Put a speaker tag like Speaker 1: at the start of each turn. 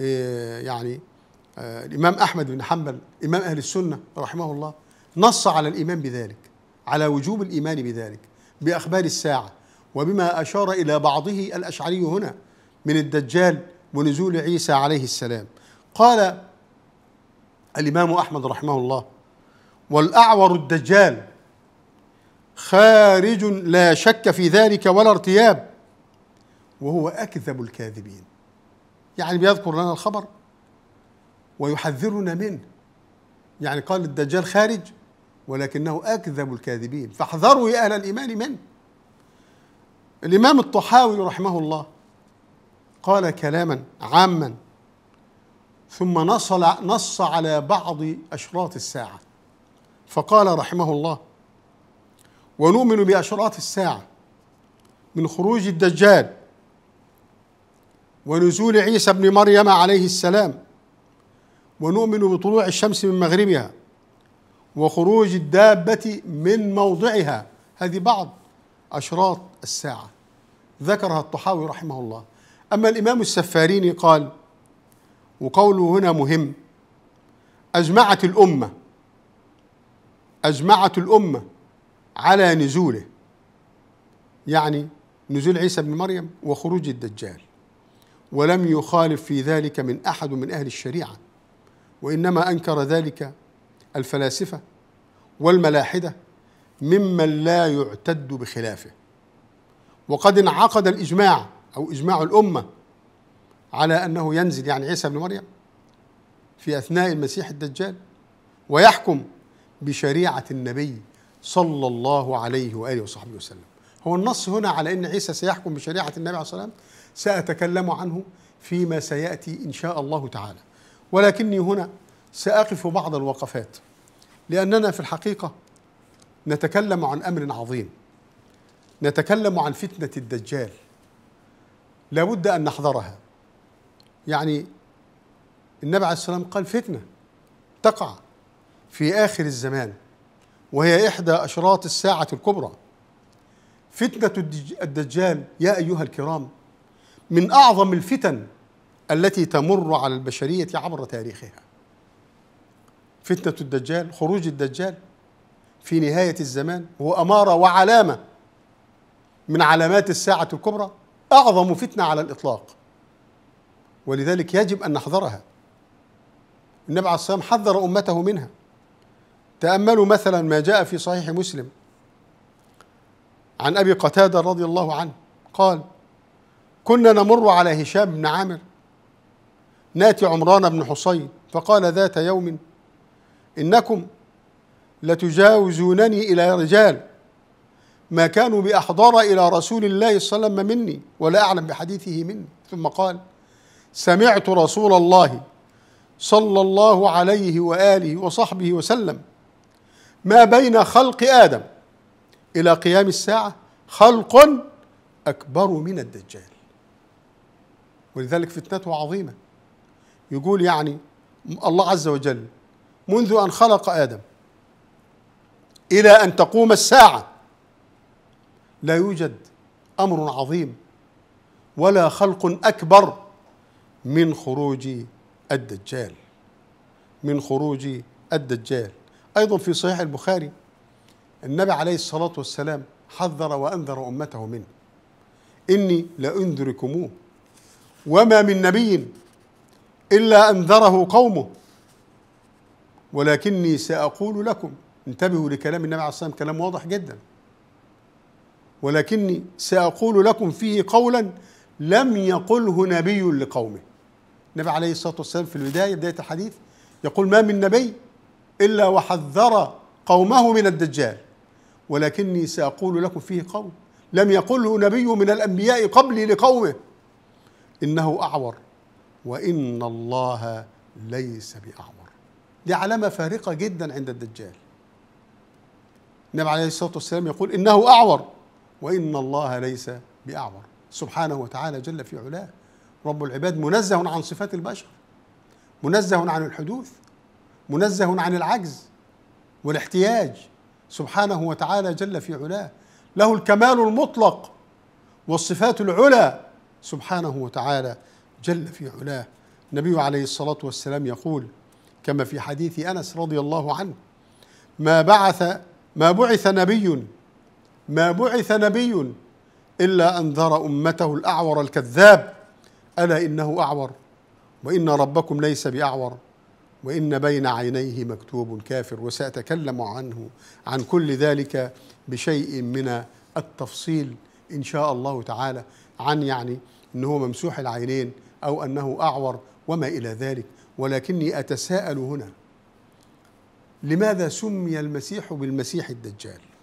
Speaker 1: آه، يعني آه، الإمام أحمد بن حنبل إمام أهل السنة رحمه الله نص على الإيمان بذلك على وجوب الإيمان بذلك بأخبار الساعة وبما أشار إلى بعضه الأشعري هنا من الدجال ونزول عيسى عليه السلام قال الإمام أحمد رحمه الله والأعور الدجال خارج لا شك في ذلك ولا ارتياب وهو أكذب الكاذبين يعني بيذكر لنا الخبر ويحذرنا منه يعني قال الدجال خارج ولكنه أكذب الكاذبين فاحذروا يا أهل الإيمان منه الإمام الطحاوي رحمه الله قال كلاما عاما ثم نصل نص على بعض أشراط الساعة فقال رحمه الله ونؤمن بأشراط الساعة من خروج الدجال ونزول عيسى ابن مريم عليه السلام ونؤمن بطلوع الشمس من مغربها وخروج الدابة من موضعها هذه بعض أشراط الساعة ذكرها الطحاوي رحمه الله أما الإمام السفاريني قال وقوله هنا مهم أجمعت الأمة أجمعت الأمة على نزوله يعني نزول عيسى بن مريم وخروج الدجال ولم يخالف في ذلك من احد من اهل الشريعه وانما انكر ذلك الفلاسفه والملاحده ممن لا يعتد بخلافه وقد انعقد الاجماع او اجماع الامه على انه ينزل يعني عيسى بن مريم في اثناء المسيح الدجال ويحكم بشريعه النبي صلى الله عليه واله وصحبه وسلم هو النص هنا على أن عيسى سيحكم بشريعة النبي عليه الصلاة والسلام سأتكلم عنه فيما سيأتي إن شاء الله تعالى ولكني هنا سأقف بعض الوقفات لأننا في الحقيقة نتكلم عن أمر عظيم نتكلم عن فتنة الدجال لابد أن نحذرها يعني النبي عليه السلام قال فتنة تقع في آخر الزمان وهي إحدى أشراط الساعة الكبرى فتنة الدجال يا أيها الكرام من أعظم الفتن التي تمر على البشرية عبر تاريخها فتنة الدجال خروج الدجال في نهاية الزمان هو أمارة وعلامة من علامات الساعة الكبرى أعظم فتنة على الإطلاق ولذلك يجب أن نحذرها النبي عليه الصلاة والسلام حذر أمته منها تأملوا مثلا ما جاء في صحيح مسلم عن ابي قتاده رضي الله عنه قال كنا نمر على هشام بن عامر ناتي عمران بن حصين فقال ذات يوم انكم لتجاوزونني الى رجال ما كانوا باحضر الى رسول الله صلى الله عليه وسلم مني ولا اعلم بحديثه مني ثم قال سمعت رسول الله صلى الله عليه واله وصحبه وسلم ما بين خلق ادم إلى قيام الساعة خلق أكبر من الدجال ولذلك فتنته عظيمة يقول يعني الله عز وجل منذ أن خلق آدم إلى أن تقوم الساعة لا يوجد أمر عظيم ولا خلق أكبر من خروج الدجال من خروج الدجال أيضا في صحيح البخاري النبي عليه الصلاة والسلام حذر وأنذر أمته منه إني لأنذركموه وما من نبي إلا أنذره قومه ولكني سأقول لكم انتبهوا لكلام النبي عليه الصلاة والسلام كلام واضح جدا ولكني سأقول لكم فيه قولا لم يقله نبي لقومه النبي عليه الصلاة والسلام في البداية بداية الحديث يقول ما من نبي إلا وحذر قومه من الدجال ولكني سأقول لكم فيه قول لم يقله نبي من الأنبياء قبلي لقومه إنه أعور وإن الله ليس بأعور دي علامة فارقة جدا عند الدجال النبي عليه الصلاة والسلام يقول إنه أعور وإن الله ليس بأعور سبحانه وتعالى جل في علاه رب العباد منزه عن صفات البشر منزه عن الحدوث منزه عن العجز والاحتياج سبحانه وتعالى جل في علاه له الكمال المطلق والصفات العلى سبحانه وتعالى جل في علاه النبي عليه الصلاه والسلام يقول كما في حديث انس رضي الله عنه ما بعث ما بعث نبي ما بعث نبي الا انذر امته الاعور الكذاب الا انه اعور وان ربكم ليس باعور وإن بين عينيه مكتوب كافر وسأتكلم عنه عن كل ذلك بشيء من التفصيل إن شاء الله تعالى عن يعني أنه ممسوح العينين أو أنه أعور وما إلى ذلك ولكني أتساءل هنا لماذا سمي المسيح بالمسيح الدجال